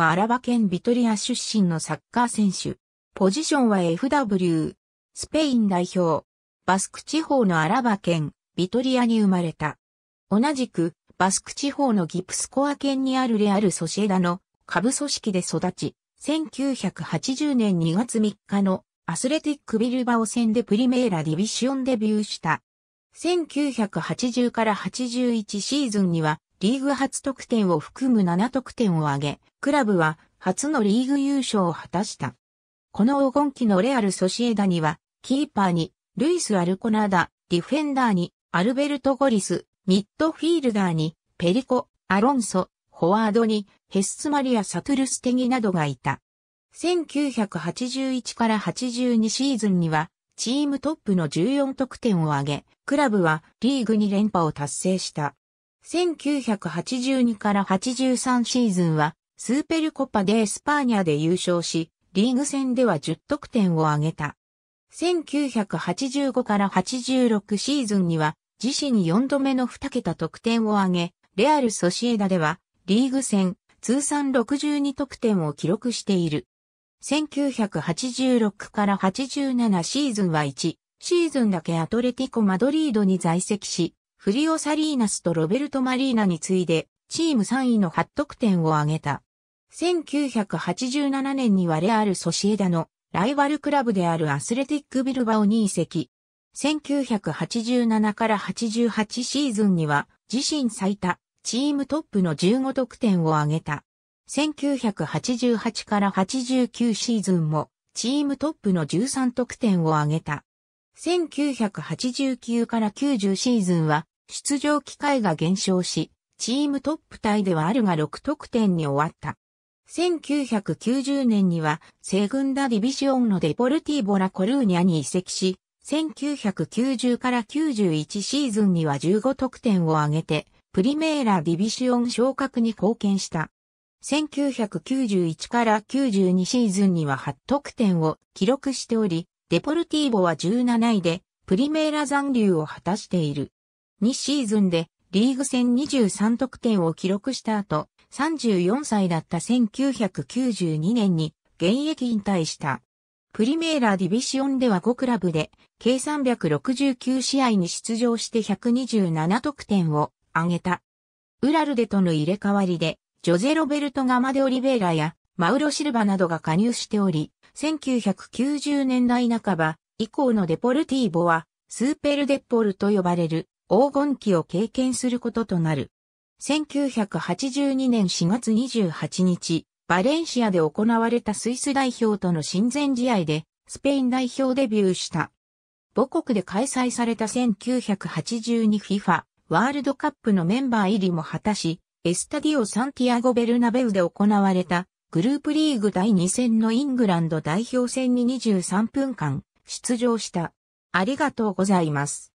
はアラバ県ビトリア出身のサッカー選手。ポジションは FW。スペイン代表。バスク地方のアラバ県、ビトリアに生まれた。同じく、バスク地方のギプスコア県にあるレアル・ソシエダの下部組織で育ち、1980年2月3日のアスレティックビルバオ戦でプリメーラディビシオンデビューした。1980から81シーズンにはリーグ初得点を含む7得点を挙げ、クラブは初のリーグ優勝を果たした。この黄金期のレアル・ソシエダには、キーパーに、ルイス・アルコナーダ、ディフェンダーに、アルベルト・ゴリス、ミッドフィールダーに、ペリコ、アロンソ、フォワードに、ヘスツマリア・サトゥルステギなどがいた。1981から82シーズンには、チームトップの14得点を挙げ、クラブはリーグに連覇を達成した。1982から83シーズンは、スーペルコパデエスパーニャで優勝し、リーグ戦では10得点を挙げた。1985から86シーズンには、自身4度目の2桁得点を挙げ、レアル・ソシエダでは、リーグ戦、通算62得点を記録している。1986から87シーズンは1、シーズンだけアトレティコ・マドリードに在籍し、フリオ・サリーナスとロベルト・マリーナに次いで、チーム3位の8得点を挙げた。1987年にはレアル・ソシエダのライバルクラブであるアスレティック・ビルバオに移籍。1987から88シーズンには自身最多、チームトップの15得点を挙げた。1988から89シーズンもチームトップの13得点を挙げた。1989から90シーズンは出場機会が減少し、チームトップタイではあるが6得点に終わった。1990年には、セグンダディビシオンのデポルティーボラコルーニャに移籍し、1990から91シーズンには15得点を挙げて、プリメーラディビシオン昇格に貢献した。1991から92シーズンには8得点を記録しており、デポルティーボは17位で、プリメーラ残留を果たしている。2シーズンでリーグ戦23得点を記録した後、34歳だった1992年に現役引退した。プリメーラディビシオンでは5クラブで計369試合に出場して127得点を挙げた。ウラルデとの入れ替わりで、ジョゼ・ロベルト・ガマデ・オリベイラやマウロ・シルバなどが加入しており、1990年代半ば以降のデポルティーボはスーペルデポルと呼ばれる黄金期を経験することとなる。1982年4月28日、バレンシアで行われたスイス代表との親善試合で、スペイン代表デビューした。母国で開催された 1982FIFA ワールドカップのメンバー入りも果たし、エスタディオ・サンティアゴ・ベルナベウで行われたグループリーグ第2戦のイングランド代表戦に23分間出場した。ありがとうございます。